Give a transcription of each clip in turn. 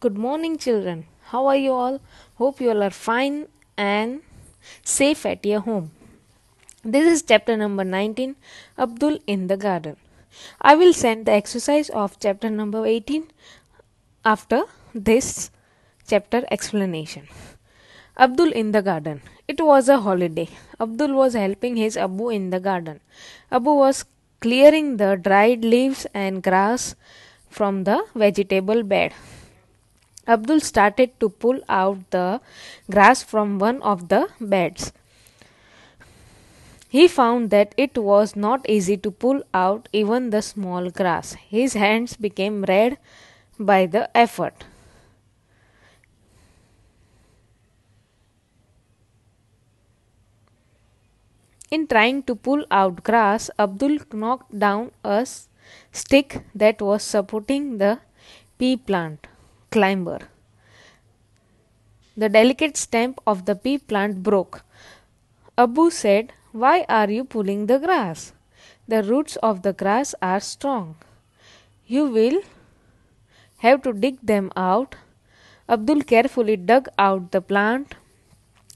Good morning, children. How are you all? Hope you all are fine and safe at your home. This is chapter number 19 Abdul in the Garden. I will send the exercise of chapter number 18 after this chapter explanation. Abdul in the garden. It was a holiday. Abdul was helping his Abu in the garden. Abu was clearing the dried leaves and grass from the vegetable bed. Abdul started to pull out the grass from one of the beds. He found that it was not easy to pull out even the small grass. His hands became red by the effort. In trying to pull out grass, Abdul knocked down a stick that was supporting the pea plant climber. The delicate stem of the pea plant broke. Abu said, Why are you pulling the grass? The roots of the grass are strong. You will have to dig them out. Abdul carefully dug out the plant.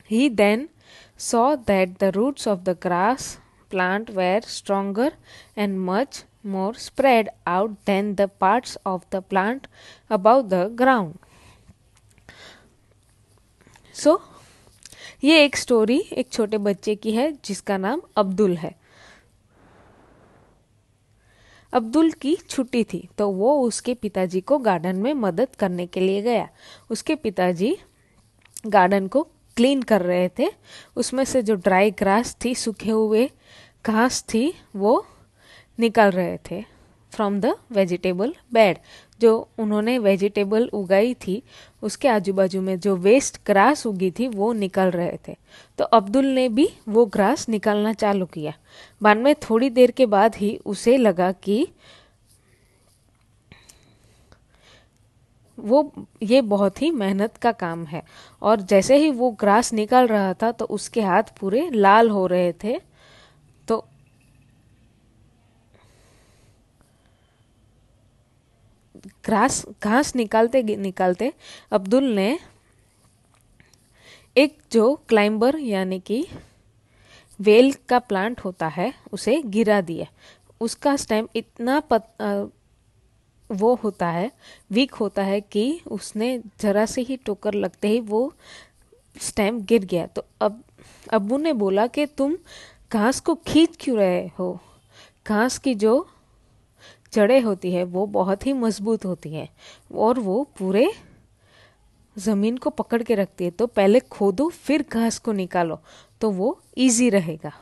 He then saw that the roots of the grass plant were stronger and much more spread out than the parts of the plant above the ground. So so, ये एक story एक छोटे बच्चे की है जिसका नाम अब्दुल है अब्दुल की छुट्टी थी तो वो उसके पिताजी को गार्डन में मदद करने के लिए गया उसके पिताजी गार्डन को क्लीन कर रहे थे उसमें से जो ड्राई ग्रास थी सूखे हुए घास थी वो निकल रहे थे फ्रॉम द वेजिटेबल बेड जो उन्होंने वेजिटेबल उगाई थी उसके आजू बाजू में जो वेस्ट ग्रास उगी थी वो निकल रहे थे तो अब्दुल ने भी वो ग्रास निकालना चालू किया बाद में थोड़ी देर के बाद ही उसे लगा कि वो ये बहुत ही मेहनत का काम है और जैसे ही वो ग्रास निकल रहा था तो उसके हाथ पूरे लाल हो रहे थे घास घास निकालते निकालते अब्दुल ने एक जो क्लाइंबर यानी कि वेल का प्लांट होता है उसे गिरा दिया उसका स्टेम इतना पत, आ, वो होता है वीक होता है कि उसने जरा से ही टोकर लगते ही वो स्टेम गिर गया तो अब अबू ने बोला कि तुम घास को खींच क्यों रहे हो घास की जो जड़ें होती है वो बहुत ही मजबूत होती हैं और वो पूरे ज़मीन को पकड़ के रखती है तो पहले खोदो फिर घास को निकालो तो वो ईजी रहेगा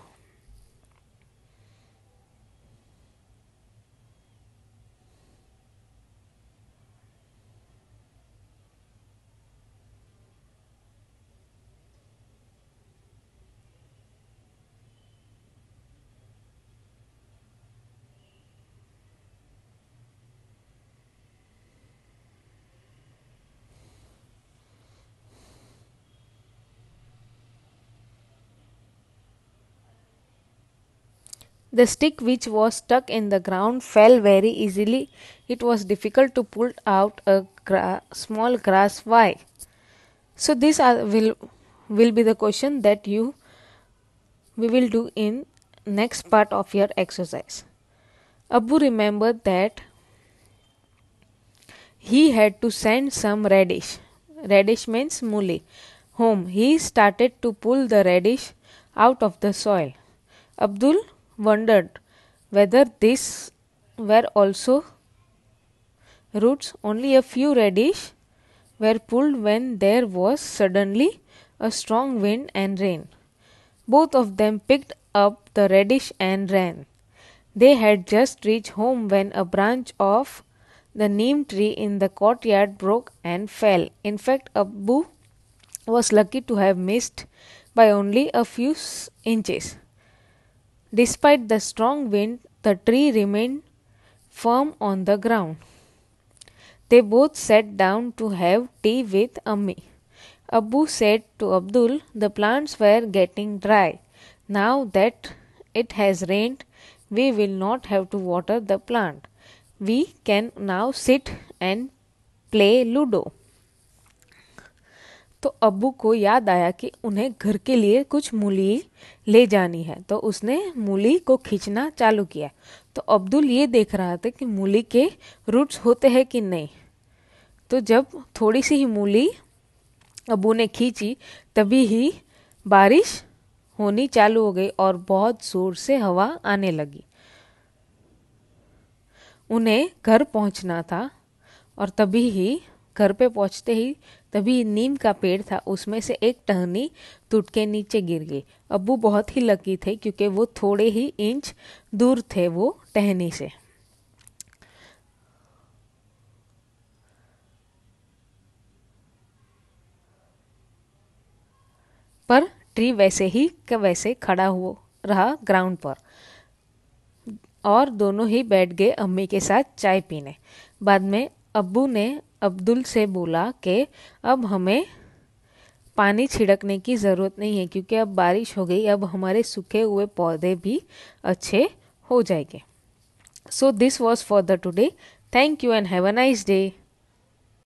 The stick which was stuck in the ground fell very easily. It was difficult to pull out a gra- small grass Why? So this are, will will be the question that you we will do in next part of your exercise. Abu remembered that he had to send some radish. Radish means muli. Home. He started to pull the radish out of the soil. Abdul wondered whether these were also roots. Only a few radish were pulled when there was suddenly a strong wind and rain. Both of them picked up the radish and ran. They had just reached home when a branch of the neem tree in the courtyard broke and fell. In fact, Abu was lucky to have missed by only a few inches. Despite the strong wind, the tree remained firm on the ground. They both sat down to have tea with Ammi. Abu said to Abdul, The plants were getting dry. Now that it has rained, we will not have to water the plant. We can now sit and play Ludo. तो अबू को याद आया कि उन्हें घर के लिए कुछ मूली ले जानी है तो उसने मूली को खींचना चालू किया तो अब्दुल ये देख रहा था कि मूली के रूट्स होते हैं कि नहीं तो जब थोड़ी सी ही मूली अबू ने खींची तभी ही बारिश होनी चालू हो गई और बहुत ज़ोर से हवा आने लगी उन्हें घर पहुंचना था और तभी ही घर पे पहुंचते ही तभी नीम का पेड़ था उसमें से एक टहनी टूट के नीचे गिर गई अबू बहुत ही लकी थे क्योंकि वो थोड़े ही इंच दूर थे वो टहनी से पर ट्री वैसे ही का वैसे खड़ा हो रहा ग्राउंड पर और दोनों ही बैठ गए अम्मी के साथ चाय पीने बाद में अब्बू ने अब्दुल से बोला कि अब हमें पानी छिड़कने की ज़रूरत नहीं है क्योंकि अब बारिश हो गई अब हमारे सूखे हुए पौधे भी अच्छे हो जाएंगे so this was for the today thank you and have a nice day